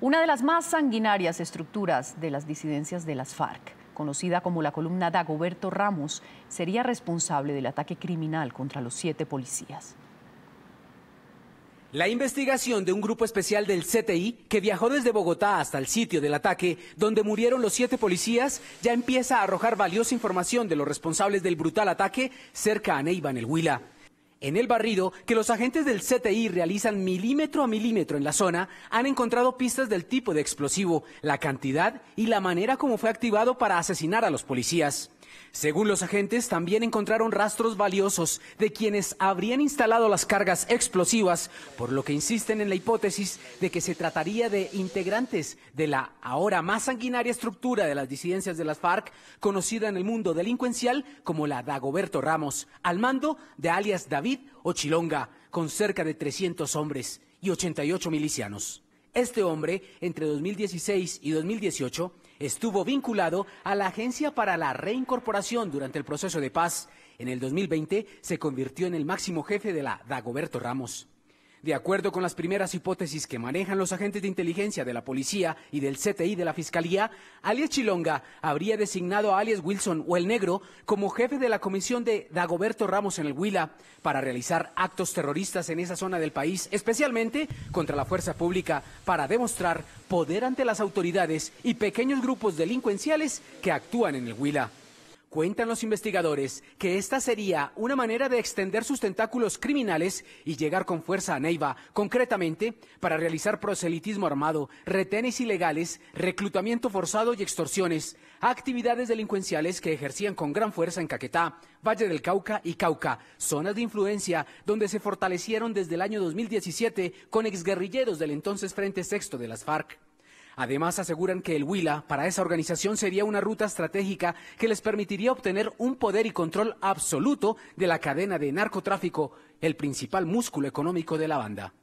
una de las más sanguinarias estructuras de las disidencias de las FARC conocida como la columna Dagoberto Ramos, sería responsable del ataque criminal contra los siete policías. La investigación de un grupo especial del CTI que viajó desde Bogotá hasta el sitio del ataque, donde murieron los siete policías, ya empieza a arrojar valiosa información de los responsables del brutal ataque cerca a Neiva en el Huila. En el barrido que los agentes del CTI realizan milímetro a milímetro en la zona, han encontrado pistas del tipo de explosivo, la cantidad y la manera como fue activado para asesinar a los policías. Según los agentes, también encontraron rastros valiosos de quienes habrían instalado las cargas explosivas, por lo que insisten en la hipótesis de que se trataría de integrantes de la ahora más sanguinaria estructura de las disidencias de las FARC, conocida en el mundo delincuencial como la Dagoberto Ramos, al mando de alias David Ochilonga, con cerca de 300 hombres y 88 milicianos. Este hombre, entre 2016 y 2018, estuvo vinculado a la Agencia para la Reincorporación durante el proceso de paz. En el 2020 se convirtió en el máximo jefe de la Dagoberto Ramos. De acuerdo con las primeras hipótesis que manejan los agentes de inteligencia de la policía y del CTI de la Fiscalía, alias Chilonga habría designado a alias Wilson o el Negro como jefe de la comisión de Dagoberto Ramos en el Huila para realizar actos terroristas en esa zona del país, especialmente contra la fuerza pública, para demostrar poder ante las autoridades y pequeños grupos delincuenciales que actúan en el Huila. Cuentan los investigadores que esta sería una manera de extender sus tentáculos criminales y llegar con fuerza a Neiva, concretamente para realizar proselitismo armado, retenes ilegales, reclutamiento forzado y extorsiones, actividades delincuenciales que ejercían con gran fuerza en Caquetá, Valle del Cauca y Cauca, zonas de influencia donde se fortalecieron desde el año 2017 con exguerrilleros del entonces Frente Sexto de las FARC. Además, aseguran que el Huila para esa organización sería una ruta estratégica que les permitiría obtener un poder y control absoluto de la cadena de narcotráfico, el principal músculo económico de la banda.